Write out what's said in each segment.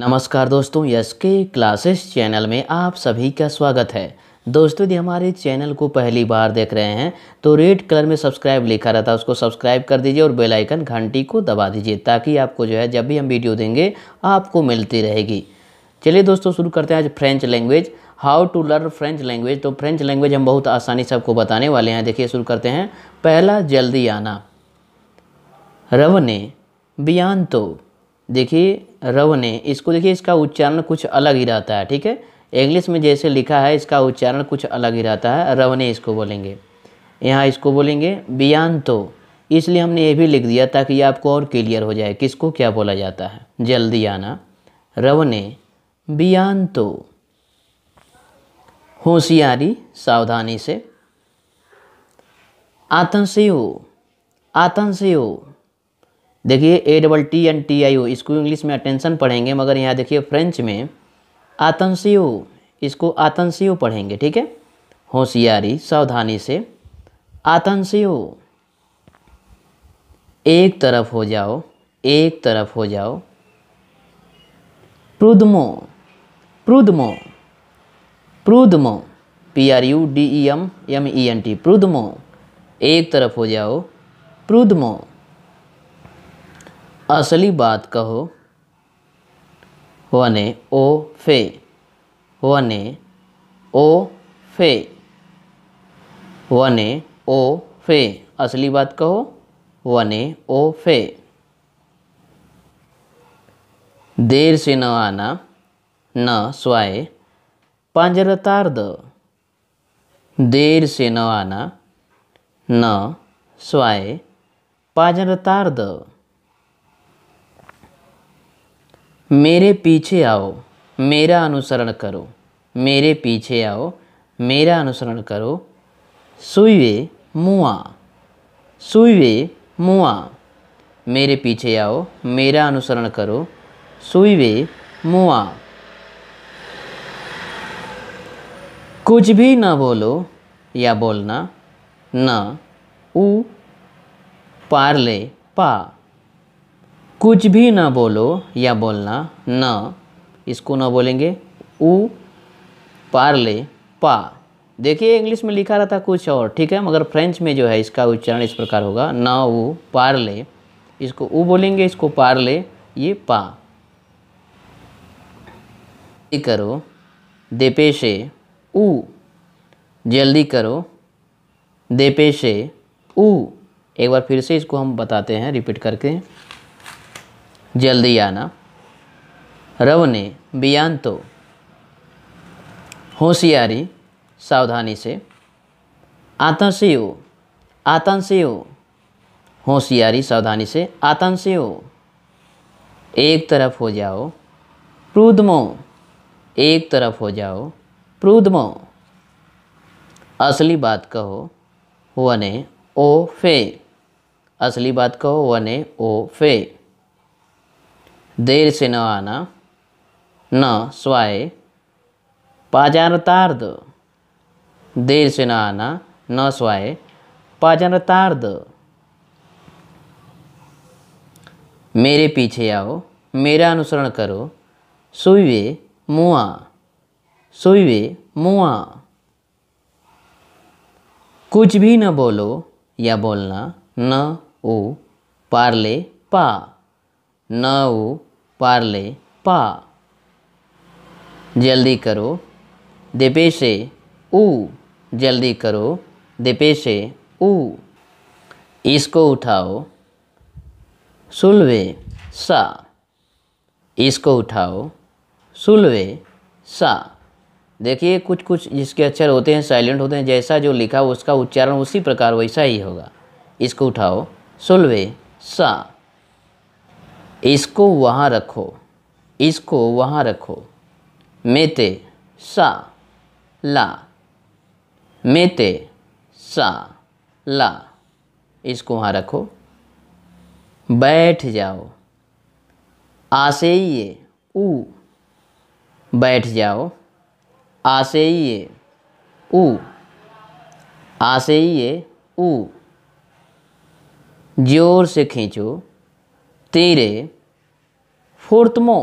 नमस्कार दोस्तों यस के क्लासेस चैनल में आप सभी का स्वागत है दोस्तों यदि हमारे चैनल को पहली बार देख रहे हैं तो रेड कलर में सब्सक्राइब लिखा रहता है उसको सब्सक्राइब कर दीजिए और बेल आइकन घंटी को दबा दीजिए ताकि आपको जो है जब भी हम वीडियो देंगे आपको मिलती रहेगी चलिए दोस्तों शुरू करते हैं आज French language how to learn French language तो फ्रेंच लैंग्वेज हम बहुत आसानी से आपको बताने वाले हैं देखिए शुरू करते हैं पहला जल्दी आना रवने बियान तो देखिए रवने इसको देखिए इसका उच्चारण कुछ अलग ही रहता है ठीक है इंग्लिश में जैसे लिखा है इसका उच्चारण कुछ अलग ही रहता है रवने इसको बोलेंगे यहाँ इसको बोलेंगे बियान तो इसलिए हमने ये भी लिख दिया ताकि ये आपको और क्लियर हो जाए किसको क्या बोला जाता है जल्दी आना रवने बियान तो होशियारी सावधानी से आतन से हो से हो देखिए A double T N T I O इसको इंग्लिश में अटेंशन पढ़ेंगे मगर यहाँ देखिए फ्रेंच में आतंशियो इसको आतंशियो पढ़ेंगे ठीक है होशियारी सावधानी से आतंशियो एक तरफ हो जाओ एक तरफ हो जाओ प्रुदमो प्रुदमो प्रुदमो P R U D E e M M E e N T प्रुदमो एक तरफ हो जाओ प्रुदमो असली बात कहो वने ओ ફે વને ओ फे वने ओ फे असली बात कहो वने ओ फे देर से न आना न स्वाय पांजरतार्द देर से न आना न तार द मेरे पीछे आओ मेरा अनुसरण करो मेरे पीछे आओ मेरा अनुसरण करो सुइवे मुआ सुइवे मुआ मेरे पीछे आओ मेरा अनुसरण करो सुइवे मुआ कुछ भी ना बोलो या बोलना न ऊ पार ले पा कुछ भी ना बोलो या बोलना न इसको ना बोलेंगे उ पार्ले पा देखिए इंग्लिश में लिखा रहता कुछ और ठीक है मगर फ्रेंच में जो है इसका उच्चारण इस प्रकार होगा न उ पार्ले इसको ऊ बोलेंगे इसको पार्ले ये पा करो देपेशे उ जल्दी करो देपेशे उ एक बार फिर से इसको हम बताते हैं रिपीट करके जल्दी आना ने बियान तो होशियारी सावधानी से आतन से हो हो होशियारी सावधानी से आतन से हो एक तरफ हो जाओ प्रूदमो एक तरफ हो जाओ प्रूदमो असली बात कहो वने ओ फे असली बात कहो वने ओ फे देर से न आना न स्वाय दो देर से न आना न स्वाय दो मेरे पीछे आओ मेरा अनुसरण करो सुईवे मुआ सुईवे मुआ कुछ भी न बोलो या बोलना न ओ पार्ले पा न ओ पार्ले पा जल्दी करो दिपेशे ऊ जल्दी करो दिपेशे ऊ इसको उठाओ सुलवे सा इसको उठाओ सुलवे सा देखिए कुछ कुछ जिसके अक्षर होते हैं साइलेंट होते हैं जैसा जो लिखा उसका उच्चारण उसी प्रकार वैसा ही होगा इसको उठाओ सुलवे सा इसको वहाँ रखो इसको वहाँ रखो मेते सा ला मेते सा ला इसको वहाँ रखो बैठ जाओ आसे ये उ बैठ जाओ आसे उ आसे ये उ जोर से खींचो तेरे फोर्तमो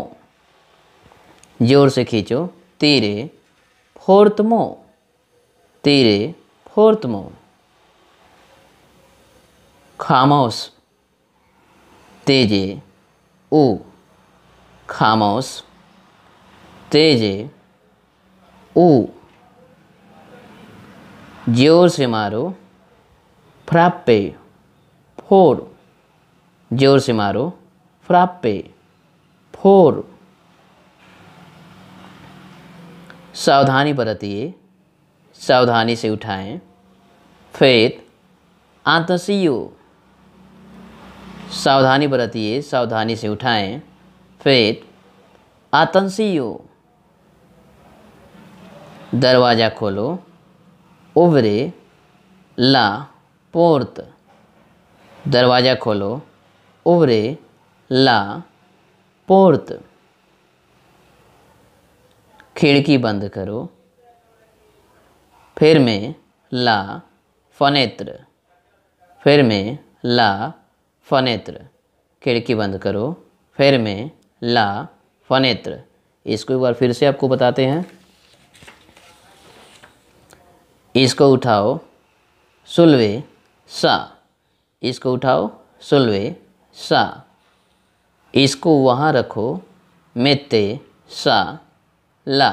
जोर से खींचो तेरे फोर्तमो तेरे फोर्तमो खामोश तेजे ओ खामोश तेजे ओ जोर से मारो फ्रापे फोर जोर से मारो फ्रापे फोर सावधानी बरतिए सावधानी से उठाएं फेत आंतसियो सावधानी बरतिए सावधानी से उठाएं फेत आतंसियो दरवाज़ा खोलो उबरे ला पोर्त दरवाज़ा खोलो ओवरे ला पोर्त खिड़की बंद करो फिर में ला फनेत्र फिर में ला फनेत्र खिड़की बंद करो फिर में ला फनेत्र इसको एक बार फिर से आपको बताते हैं इसको उठाओ सुलवे सा इसको उठाओ सुलवे सा इसको वहाँ रखो मेते सा ला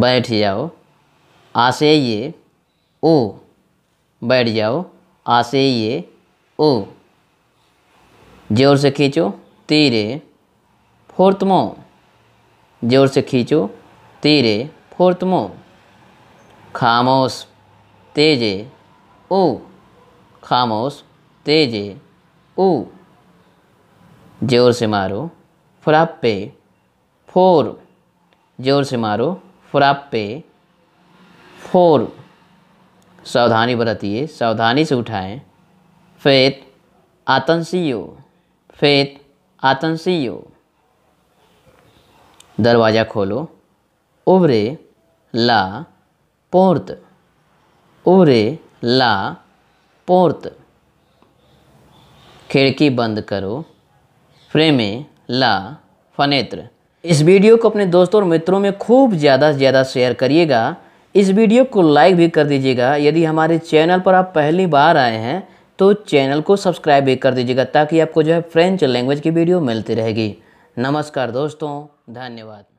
बैठ जाओ आसे ये ओ बैठ जाओ आसे ये ओ जोर से खींचो तीरे फोर्तमो जोर से खींचो तीरे फोर्तमो खामोश तेजे ओ खामोश तेजे ऊ जोर से मारो फ्राप्पे फोर जोर से मारो फ्राप्पे फोर सावधानी बरतिए सावधानी से उठाएं फेत आतंसियो फेत आतंसियो दरवाज़ा खोलो उबरे ला पोर्त उबरे ला पोर्त खिड़की बंद करो फ्रेमे ला फनेत्र इस वीडियो को अपने दोस्तों और मित्रों में खूब ज़्यादा से ज़्यादा शेयर करिएगा इस वीडियो को लाइक भी कर दीजिएगा यदि हमारे चैनल पर आप पहली बार आए हैं तो चैनल को सब्सक्राइब भी कर दीजिएगा ताकि आपको जो है फ्रेंच लैंग्वेज की वीडियो मिलती रहेगी नमस्कार दोस्तों धन्यवाद